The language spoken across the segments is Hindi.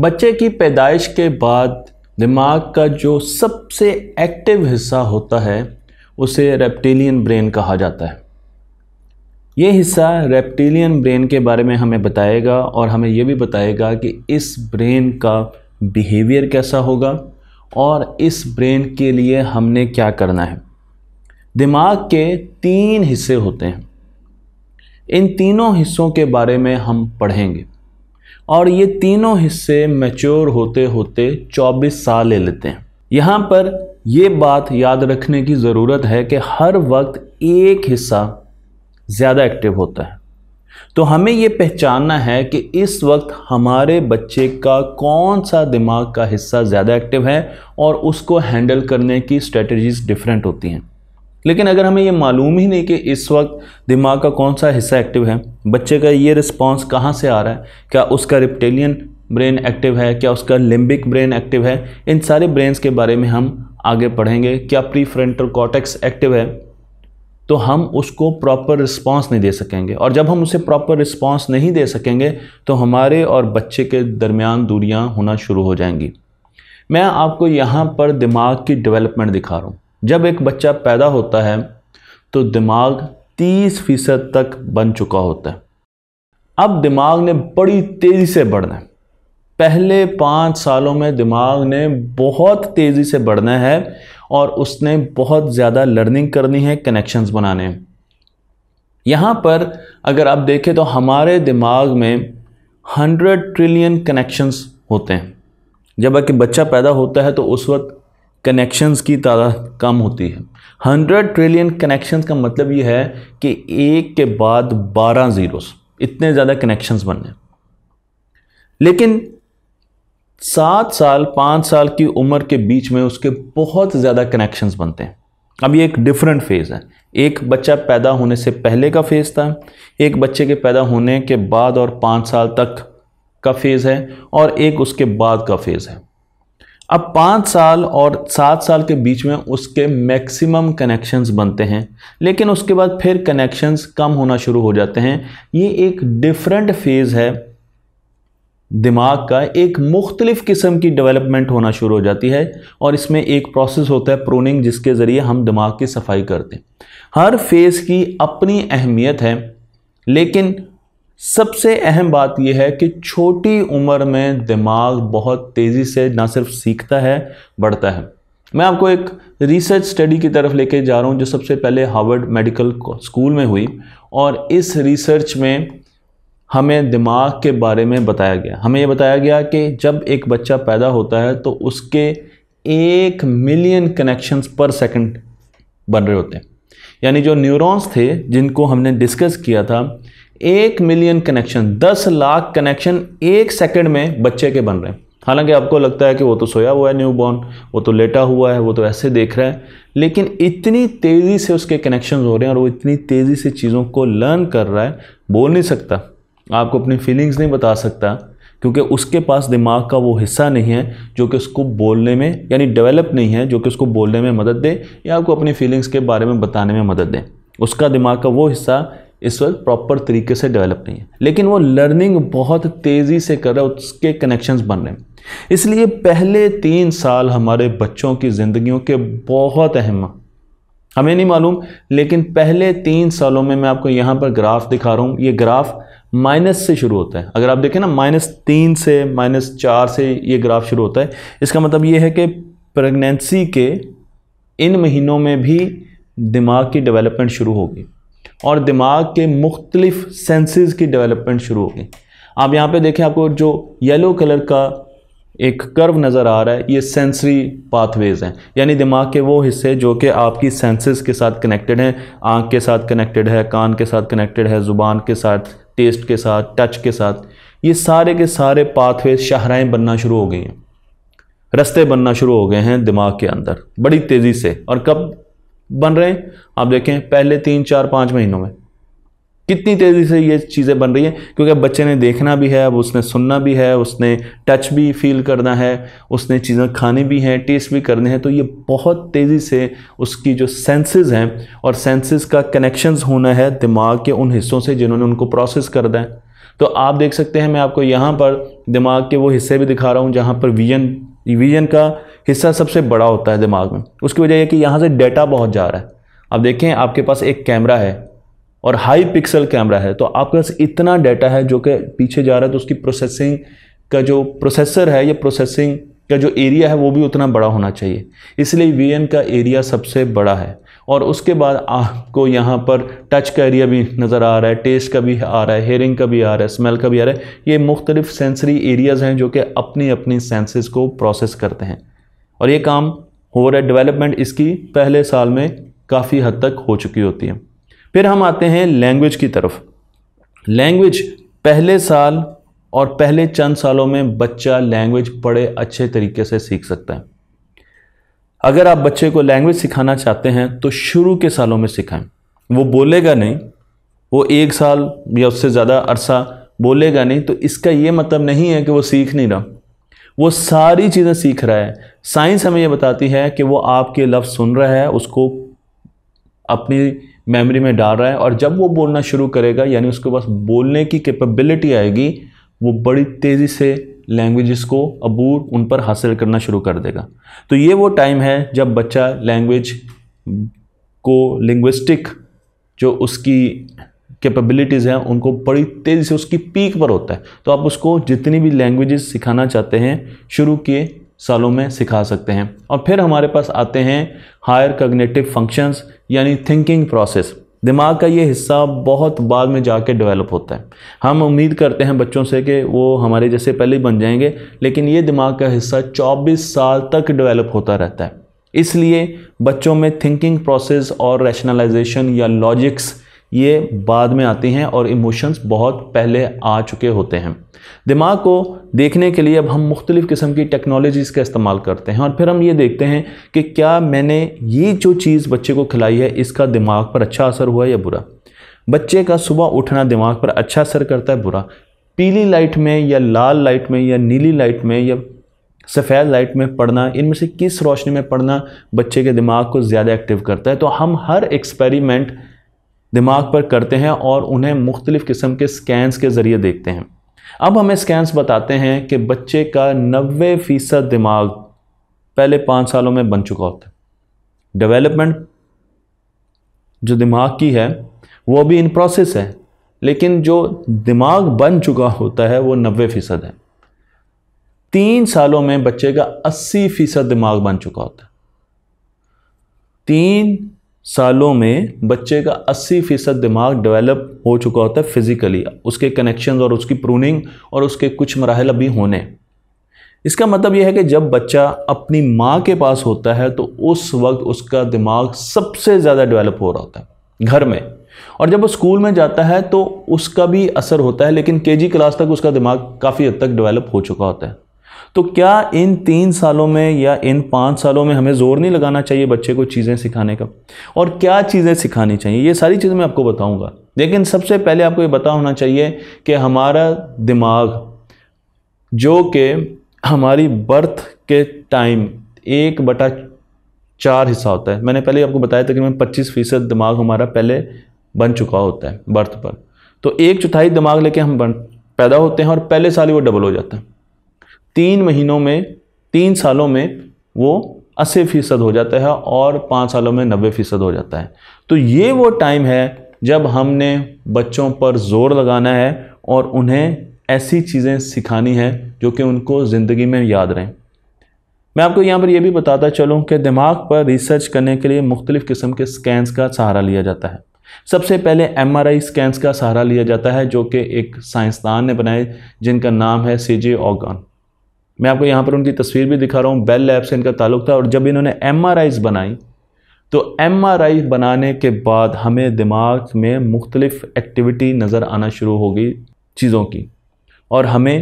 बच्चे की पैदाइश के बाद दिमाग का जो सबसे एक्टिव हिस्सा होता है उसे रेप्टिलियन ब्रेन कहा जाता है ये हिस्सा रेप्टिलियन ब्रेन के बारे में हमें बताएगा और हमें यह भी बताएगा कि इस ब्रेन का बिहेवियर कैसा होगा और इस ब्रेन के लिए हमने क्या करना है दिमाग के तीन हिस्से होते हैं इन तीनों हिस्सों के बारे में हम पढ़ेंगे और ये तीनों हिस्से मैच्योर होते होते 24 साल ले लेते हैं यहाँ पर ये बात याद रखने की ज़रूरत है कि हर वक्त एक हिस्सा ज़्यादा एक्टिव होता है तो हमें ये पहचानना है कि इस वक्त हमारे बच्चे का कौन सा दिमाग का हिस्सा ज़्यादा एक्टिव है और उसको हैंडल करने की स्ट्रेटजीज डिफरेंट होती हैं लेकिन अगर हमें ये मालूम ही नहीं कि इस वक्त दिमाग का कौन सा हिस्सा एक्टिव है बच्चे का ये रिस्पॉन्स कहाँ से आ रहा है क्या उसका रिप्टेलियन ब्रेन एक्टिव है क्या उसका लिम्बिक ब्रेन एक्टिव है इन सारे ब्रेन्स के बारे में हम आगे पढ़ेंगे क्या प्री फ्रंटल कॉटेक्स एक्टिव है तो हम उसको प्रॉपर रिस्पांस नहीं दे सकेंगे और जब हम उसे प्रॉपर रिस्पांस नहीं दे सकेंगे तो हमारे और बच्चे के दरमियान दूरियां होना शुरू हो जाएंगी मैं आपको यहाँ पर दिमाग की डेवलपमेंट दिखा रहा हूँ जब एक बच्चा पैदा होता है तो दिमाग 30 फीसद तक बन चुका होता है अब दिमाग ने बड़ी तेज़ी से बढ़ना है पहले पाँच सालों में दिमाग ने बहुत तेज़ी से बढ़ना है और उसने बहुत ज़्यादा लर्निंग करनी है कनेक्शंस बनाने हैं यहाँ पर अगर आप देखें तो हमारे दिमाग में हंड्रेड ट्रिलियन कनेक्शंस होते हैं जब एक बच्चा पैदा होता है तो उस वक्त कनेक्शंस की तादाद कम होती है हंड्रेड ट्रिलियन कनेक्शंस का मतलब ये है कि एक के बाद बारह ज़ीरोस इतने ज़्यादा कनेक्शंस बनने लेकिन सात साल पाँच साल की उम्र के बीच में उसके बहुत ज़्यादा कनेक्शंस बनते हैं अब ये एक डिफरेंट फेज़ है एक बच्चा पैदा होने से पहले का फेज़ था एक बच्चे के पैदा होने के बाद और पाँच साल तक का फेज़ है और एक उसके बाद का फेज़ है अब पाँच साल और सात साल के बीच में उसके मैक्सिमम कनेक्शंस बनते हैं लेकिन उसके बाद फिर कनेक्शंस कम होना शुरू हो जाते हैं ये एक डिफरेंट फेज़ है दिमाग का एक मुख्तलिफ़ किस्म की डेवलपमेंट होना शुरू हो जाती है और इसमें एक प्रोसेस होता है प्रोनिंग जिसके ज़रिए हम दिमाग की सफाई करते हैं हर फेज़ की अपनी अहमियत है लेकिन सबसे अहम बात यह है कि छोटी उम्र में दिमाग बहुत तेज़ी से ना सिर्फ सीखता है बढ़ता है मैं आपको एक रिसर्च स्टडी की तरफ लेके जा रहा हूँ जो सबसे पहले हार्वर्ड मेडिकल स्कूल में हुई और इस रिसर्च में हमें दिमाग के बारे में बताया गया हमें ये बताया गया कि जब एक बच्चा पैदा होता है तो उसके एक मिलियन कनेक्शंस पर सेकंड बन रहे होते हैं यानी जो न्यूरॉन्स थे जिनको हमने डिस्कस किया था एक मिलियन कनेक्शन दस लाख कनेक्शन एक सेकंड में बच्चे के बन रहे हैं हालांकि आपको लगता है कि वो तो सोया हुआ है न्यू वो तो लेटा हुआ है वो तो ऐसे देख रहा है लेकिन इतनी तेज़ी से उसके कनेक्शन हो रहे हैं और वो इतनी तेज़ी से चीज़ों को लर्न कर रहा है बोल नहीं सकता आपको अपनी फीलिंग्स नहीं बता सकता क्योंकि उसके पास दिमाग का वो हिस्सा नहीं है जो कि उसको बोलने में यानी डेवलप नहीं है जो कि उसको बोलने में मदद दे या आपको अपनी फीलिंग्स के बारे में बताने में मदद दे उसका दिमाग का वो हिस्सा इस वक्त प्रॉपर तरीके से डेवलप नहीं है लेकिन वो लर्निंग बहुत तेज़ी से कर रहा है उसके कनेक्शंस बन रहे हैं इसलिए पहले तीन साल हमारे बच्चों की ज़िंदगियों के बहुत अहम हमें नहीं मालूम लेकिन पहले तीन सालों में मैं आपको यहाँ पर ग्राफ दिखा रहा हूँ ये ग्राफ माइनस से शुरू होता है अगर आप देखें ना माइनस तीन से माइनस चार से ये ग्राफ शुरू होता है इसका मतलब ये है कि प्रेगनेंसी के इन महीनों में भी दिमाग की डेवलपमेंट शुरू होगी और दिमाग के मुख्तलिफ सेंसेस की डेवलपमेंट शुरू हो गई आप यहाँ पे देखें आपको जो येलो कलर का एक कर्व नज़र आ रहा है ये सेंसरी पाथवेज़ हैं यानी दिमाग के वो हिस्से जो कि आपकी सेंसेस के साथ कनेक्टेड हैं आँख के साथ कनेक्टेड है कान के साथ कनेक्टेड है ज़ुबान के साथ टेस्ट के साथ टच के साथ ये सारे के सारे पाथवेज शाहराएँ बनना शुरू हो गई हैं रस्ते बनना शुरू हो गए हैं दिमाग के अंदर बड़ी तेज़ी से और कब बन रहे हैं आप देखें पहले तीन चार पाँच महीनों में कितनी तेज़ी से ये चीज़ें बन रही हैं क्योंकि बच्चे ने देखना भी है अब उसने सुनना भी है उसने टच भी फील करना है उसने चीज़ें खानी भी हैं टेस्ट भी करने हैं तो ये बहुत तेज़ी से उसकी जो सेंसेस हैं और सेंसेस का कनेक्शंस होना है दिमाग के उन हिस्सों से जिन्होंने उनको प्रोसेस कर दें तो आप देख सकते हैं मैं आपको यहाँ पर दिमाग के वो हिस्से भी दिखा रहा हूँ जहाँ पर विजन रिवीजन का हिस्सा सबसे बड़ा होता है दिमाग में उसकी वजह यह कि यहाँ से डेटा बहुत जा रहा है अब देखें आपके पास एक कैमरा है और हाई पिक्सल कैमरा है तो आपके पास इतना डेटा है जो कि पीछे जा रहा है तो उसकी प्रोसेसिंग का जो प्रोसेसर है या प्रोसेसिंग का जो एरिया है वो भी उतना बड़ा होना चाहिए इसलिए वी का एरिया सबसे बड़ा है और उसके बाद आपको यहाँ पर टच का एरिया भी नज़र आ रहा है टेस्ट का भी आ रहा है हेयरिंग का भी आ रहा है स्मेल का भी आ रहा है ये मुख्तलिफ सेंसरी एरियाज़ हैं जो कि अपनी अपनी सेंसेस को प्रोसेस करते हैं और ये काम हो रहा है डेवलपमेंट इसकी पहले साल में काफ़ी हद तक हो चुकी होती है फिर हम आते हैं लैंग्वेज की तरफ लैंग्वेज पहले साल और पहले चंद सालों में बच्चा लैंग्वेज बड़े अच्छे तरीके से सीख सकता है अगर आप बच्चे को लैंग्वेज सिखाना चाहते हैं तो शुरू के सालों में सिखाएं वो बोलेगा नहीं वो एक साल या उससे ज़्यादा अरसा बोलेगा नहीं तो इसका ये मतलब नहीं है कि वो सीख नहीं रहा वो सारी चीज़ें सीख रहा है साइंस हमें ये बताती है कि वो आपके लफ्ज़ सुन रहा है उसको अपनी मेमोरी में डाल रहा है और जब वो बोलना शुरू करेगा यानी उसके पास बोलने की कैपेबिलिटी आएगी वो बड़ी तेज़ी से लैंग्वेज को अबूर उन पर हासिल करना शुरू कर देगा तो ये वो टाइम है जब बच्चा लैंग्वेज को लिंग्विस्टिक जो उसकी कैपेबिलिटीज़ हैं उनको बड़ी तेज़ी से उसकी पीक पर होता है तो आप उसको जितनी भी लैंग्वेजेस सिखाना चाहते हैं शुरू किए सालों में सिखा सकते हैं और फिर हमारे पास आते हैं हायर कग्नेटिव फंक्शंस यानी थिंकिंग प्रोसेस दिमाग का ये हिस्सा बहुत बाद में जाके डेवलप होता है हम उम्मीद करते हैं बच्चों से कि वो हमारे जैसे पहले ही बन जाएंगे लेकिन ये दिमाग का हिस्सा 24 साल तक डेवलप होता रहता है इसलिए बच्चों में थिंकिंग प्रोसेस और रैशनलाइजेशन या लॉजिक्स ये बाद में आती हैं और इमोशंस बहुत पहले आ चुके होते हैं दिमाग को देखने के लिए अब हम मुख्तलिफ़ किस्म की टेक्नोलॉजीज़ का इस्तेमाल करते हैं और फिर हम ये देखते हैं कि क्या मैंने ये जो चीज़ बच्चे को खिलाई है इसका दिमाग पर अच्छा असर हुआ या बुरा बच्चे का सुबह उठना दिमाग पर अच्छा असर करता है बुरा पीली लाइट में या लाल लाइट में या नीली लाइट में या सफ़ेद लाइट में पढ़ना इनमें से किस रोशनी में पढ़ना बच्चे के दिमाग को ज़्यादा एक्टिव करता है तो हम हर एक्सपेरिमेंट दिमाग पर करते हैं और उन्हें मुख्तलिफ़ किस्म के स्कैंस के ज़रिए देखते हैं अब हमें स्कैंस बताते हैं कि बच्चे का नबे फ़ीसद दिमाग पहले पाँच सालों में बन चुका होता है डेवलपमेंट जो दिमाग की है वो अभी इन प्रोसेस है लेकिन जो दिमाग बन चुका होता है वो नबे फ़ीसद है तीन सालों में बच्चे का अस्सी फ़ीसद दिमाग बन चुका होता है तीन सालों में बच्चे का 80 फीसद दिमाग डेवलप हो चुका होता है फिज़िकली उसके कनेक्शन और उसकी प्रूनिंग और उसके कुछ मरहल अभी होने इसका मतलब यह है कि जब बच्चा अपनी माँ के पास होता है तो उस वक्त उसका दिमाग सबसे ज़्यादा डेवलप हो रहा होता है घर में और जब वो स्कूल में जाता है तो उसका भी असर होता है लेकिन केजी क्लास तक उसका दिमाग काफ़ी हद तक डेवलप हो चुका होता है तो क्या इन तीन सालों में या इन पाँच सालों में हमें ज़ोर नहीं लगाना चाहिए बच्चे को चीज़ें सिखाने का और क्या चीज़ें सिखानी चाहिए ये सारी चीज़ें मैं आपको बताऊँगा लेकिन सबसे पहले आपको ये पता होना चाहिए कि हमारा दिमाग जो कि हमारी बर्थ के टाइम एक बटा चार हिस्सा होता है मैंने पहले आपको बताया था कि मैं पच्चीस फ़ीसद दिमाग हमारा पहले बन चुका होता है बर्थ पर तो एक चौथाई दिमाग लेके हम बन पैदा होते हैं और पहले साल ही वो डबल हो जाता है तीन महीनों में तीन सालों में वो अस्सी फ़ीसद हो जाता है और पाँच सालों में नब्बे फ़ीसद हो जाता है तो ये वो टाइम है जब हमने बच्चों पर ज़ोर लगाना है और उन्हें ऐसी चीज़ें सिखानी हैं जो कि उनको ज़िंदगी में याद रहें मैं आपको यहाँ पर यह भी बताता चलूँ कि दिमाग पर रिसर्च करने के लिए मुख्तलिफ़ किस्म के स्कैंस का सहारा लिया जाता है सबसे पहले एम आर आई स्कैंस का सहारा लिया जाता है जो कि एक साइंसदान ने बनाए जिनका नाम है सी जे ऑगान मैं आपको यहाँ पर उनकी तस्वीर भी दिखा रहा हूँ बेल लैब से इनका ताल्लुक था और जब इन्होंने एम बनाई तो एम बनाने के बाद हमें दिमाग में मुख्तलिफ़ एक्टिविटी नज़र आना शुरू होगी चीज़ों की और हमें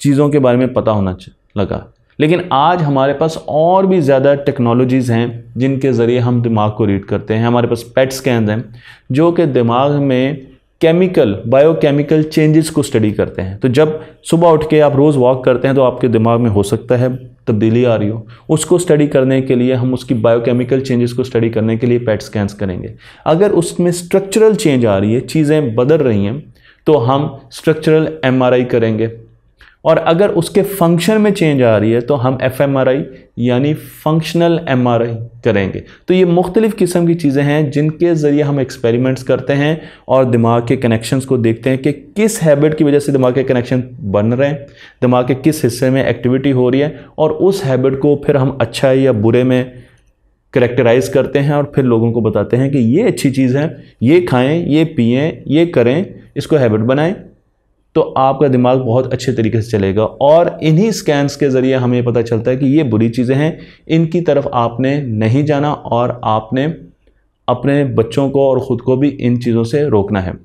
चीज़ों के बारे में पता होना लगा लेकिन आज हमारे पास और भी ज़्यादा टेक्नोलॉजीज़ हैं जिनके ज़रिए हम दिमाग को रीड करते हैं हमारे पास पेट स्कैन हैं जो कि दिमाग में केमिकल बायोकेमिकल चेंजेस को स्टडी करते हैं तो जब सुबह उठ के आप रोज़ वॉक करते हैं तो आपके दिमाग में हो सकता है तब्दीली आ रही हो उसको स्टडी करने के लिए हम उसकी बायोकेमिकल चेंजेस को स्टडी करने के लिए पैट स्कैंस करेंगे अगर उसमें स्ट्रक्चरल चेंज आ रही है चीज़ें बदल रही हैं तो हम स्ट्रक्चरल एमआरआई करेंगे और अगर उसके फंक्शन में चेंज आ रही है तो हम एफ एम आर आई यानी फंक्शनल एम आर आई करेंगे तो ये मुख्तलिफ़ किस्म की चीज़ें हैं जिनके ज़रिए हम एक्सपेरिमेंट्स करते हैं और दिमाग के कनेक्शंस को देखते हैं कि किस हैबिट की वजह से दिमाग के कनेक्शन बन रहे हैं दिमाग के किस हिस्से में एक्टिविटी हो रही है और उस हैबिट को फिर हम अच्छा या बुरे में करेक्टराइज़ करते हैं और फिर लोगों को बताते हैं कि ये अच्छी चीज़ है ये खाएँ ये पिएँ ये करें इसको हैबिट बनाएँ तो आपका दिमाग बहुत अच्छे तरीके से चलेगा और इन्हीं स्कैन्स के ज़रिए हमें पता चलता है कि ये बुरी चीज़ें हैं इनकी तरफ आपने नहीं जाना और आपने अपने बच्चों को और ख़ुद को भी इन चीज़ों से रोकना है